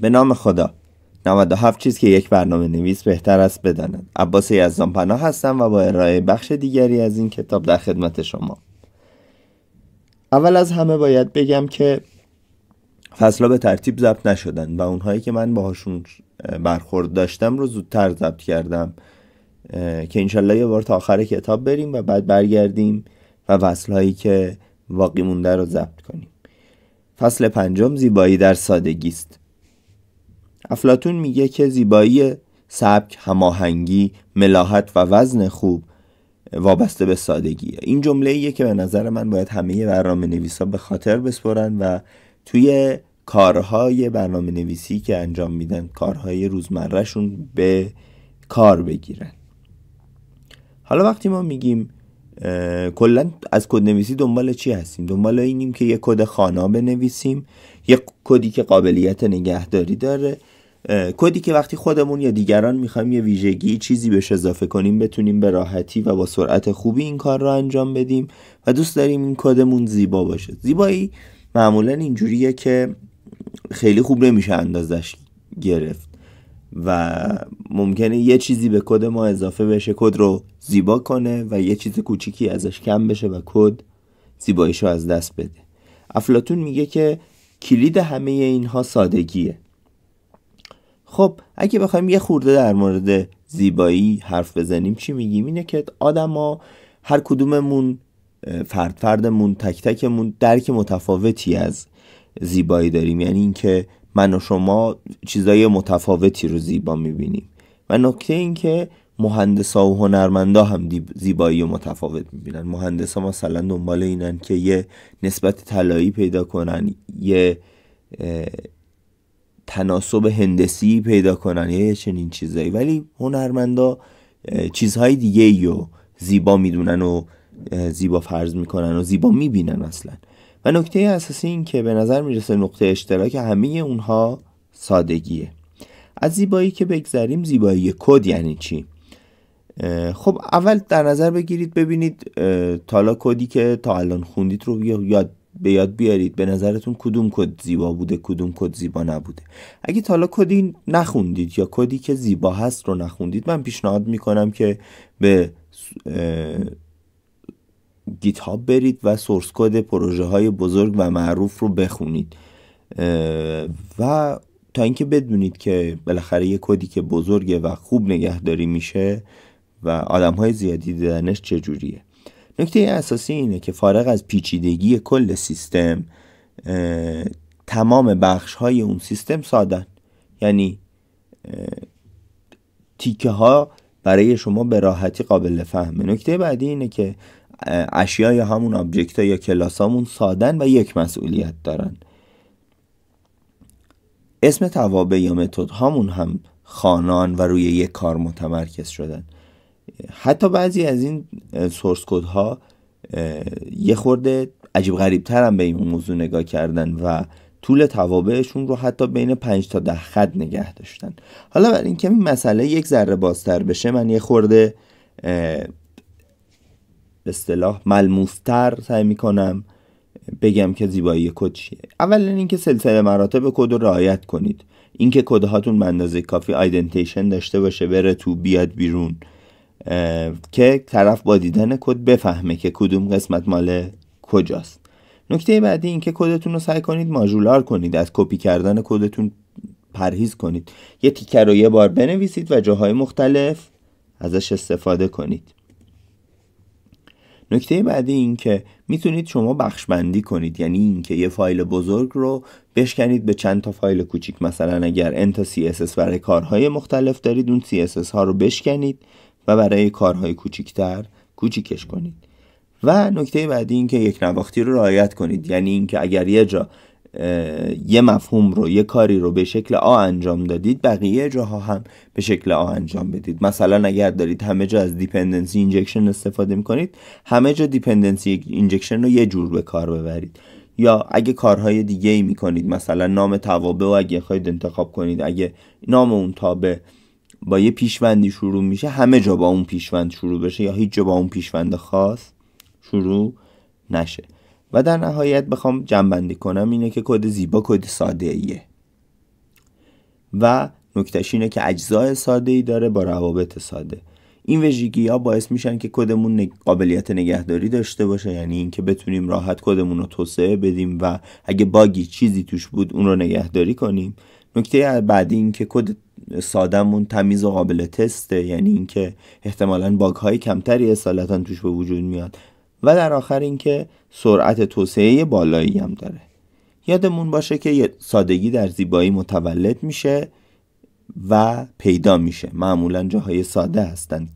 به نام خدا 97 چیز که یک برنامه نویس بهتر است بداند عباس یزدان پناه هستم و با ارائه بخش دیگری از این کتاب در خدمت شما اول از همه باید بگم که فصلها به ترتیب ضبط نشدن و اونهایی که من باهاشون برخورد داشتم رو زودتر ضبط کردم که انشالله یه بار تا آخر کتاب بریم و بعد برگردیم و فصلهایی که واقعی مونده رو ضبط کنیم فصل پنجم زیبایی در سادگی است افلاتون میگه که زیبایی سبک هماهنگی ملاحت و وزن خوب وابسته به سادگیه این جمله ایه که به نظر من باید همه برنامه نویسا به خاطر بسپرن و توی کارهای برنامه نویسی که انجام میدن کارهای روزمرهشون به کار بگیرن حالا وقتی ما میگیم کلا از کد نویسی دنبال چی هستیم دنبال اینیم که یه کد خانا بنویسیم یه کدی که قابلیت نگهداری داره کدی که وقتی خودمون یا دیگران میخوایم یه ویژگی چیزی بهش اضافه کنیم بتونیم به راحتی و با سرعت خوبی این کار را انجام بدیم و دوست داریم این کدمون زیبا باشه زیبایی معمولا اینجوریه که خیلی خوب نمیشه اندازش گرفت و ممکنه یه چیزی به کد ما اضافه بشه کد رو زیبا کنه و یه چیز کوچیکی ازش کم بشه و کد زیباییش رو از دست بده افلاتون میگه که کلید همه اینها سادگیه خب اگه بخوایم یه خورده در مورد زیبایی حرف بزنیم چی میگیم اینه که آدما هر کدوممون فرد فردمون تک تکمون درک متفاوتی از زیبایی داریم یعنی اینکه من و شما چیزای متفاوتی رو زیبا میبینیم و نکته اینکه مهندسا و هنرمندا هم زیبایی متفاوت میبینن مهندسا مثلا دنبال اینن که یه نسبت طلایی پیدا کنن یه تناسب هندسی پیدا کنن یه چنین چیزایی ولی هنرمندا چیزهای دیگه رو زیبا میدونن و زیبا فرض میکنن و زیبا میبینن اصلا و نکته اساسی این که به نظر میرسه نقطه اشتراک همه اونها سادگیه از زیبایی که بگذریم زیبایی کد یعنی چی خب اول در نظر بگیرید ببینید تالا کدی که تا الان خوندید رو یاد به یاد بیارید به نظرتون کدوم کد زیبا بوده کدوم کد زیبا نبوده اگه تا حالا کدی نخوندید یا کدی که زیبا هست رو نخوندید من پیشنهاد میکنم که به گیت برید و سورس کد پروژه های بزرگ و معروف رو بخونید و تا اینکه بدونید که بالاخره یه کدی که بزرگه و خوب نگهداری میشه و آدم های زیادی دیدنش چجوریه نکته اساسی اینه که فارغ از پیچیدگی کل سیستم تمام بخش های اون سیستم سادن یعنی تیکه ها برای شما به راحتی قابل فهمه نکته بعدی اینه که اشیای یا همون آبجکت ها یا کلاس همون سادن و یک مسئولیت دارن اسم توابع یا متد هامون هم خانان و روی یک کار متمرکز شدن حتی بعضی از این سورس کد ها یه خورده عجیب غریب هم به این موضوع نگاه کردن و طول توابعشون رو حتی بین 5 تا ده خط نگه داشتن حالا برای اینکه این مسئله یک ذره بازتر بشه من یه خورده به اصطلاح ملموستر سعی میکنم بگم که زیبایی کد چیه اولا اینکه سلسله مراتب کد رو رعایت کنید اینکه کد هاتون به اندازه کافی آیدنتیشن داشته باشه بره تو بیاد بیرون که طرف با دیدن کد بفهمه که کدوم قسمت مال کجاست نکته بعدی اینکه کدتون رو سعی کنید ماژولار کنید از کپی کردن کدتون پرهیز کنید یه تیکر رو یه بار بنویسید و جاهای مختلف ازش استفاده کنید نکته بعدی این که میتونید شما بخش بندی کنید یعنی اینکه یه فایل بزرگ رو بشکنید به چند تا فایل کوچیک مثلا اگر سی اس CSS برای کارهای مختلف دارید اون CSS ها رو بشکنید و برای کارهای کوچیکتر کوچیکش کنید و نکته بعدی این که یک نواختی رو رعایت کنید یعنی اینکه اگر یه جا یه مفهوم رو یه کاری رو به شکل آ انجام دادید بقیه جاها هم به شکل آ انجام بدید مثلا اگر دارید همه جا از دیپندنسی اینجکشن استفاده میکنید همه جا دیپندنسی اینجکشن رو یه جور به کار ببرید یا اگه کارهای دیگه ای می میکنید مثلا نام توابه و اگه خواهید انتخاب کنید اگه نام اون تابه با یه پیشوندی شروع میشه همه جا با اون پیشوند شروع بشه یا هیچ جا با اون پیشوند خاص شروع نشه و در نهایت بخوام جنبندی کنم اینه که کد زیبا کد ساده ایه و نکتهش اینه که اجزای ساده ای داره با روابط ساده این ویژگی ها باعث میشن که کدمون قابلیت نگهداری داشته باشه یعنی اینکه بتونیم راحت کدمون رو توسعه بدیم و اگه باگی چیزی توش بود اون رو نگهداری کنیم نکته بعدی این که کد سادهمون تمیز و قابل تسته یعنی اینکه احتمالا باگ های کمتری اصالتا توش به وجود میاد و در آخر اینکه سرعت توسعه بالایی هم داره یادمون باشه که سادگی در زیبایی متولد میشه و پیدا میشه معمولا جاهای ساده هستن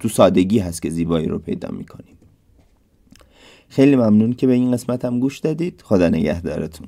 تو سادگی هست که زیبایی رو پیدا میکنیم خیلی ممنون که به این قسمت هم گوش دادید خدا نگهدارتون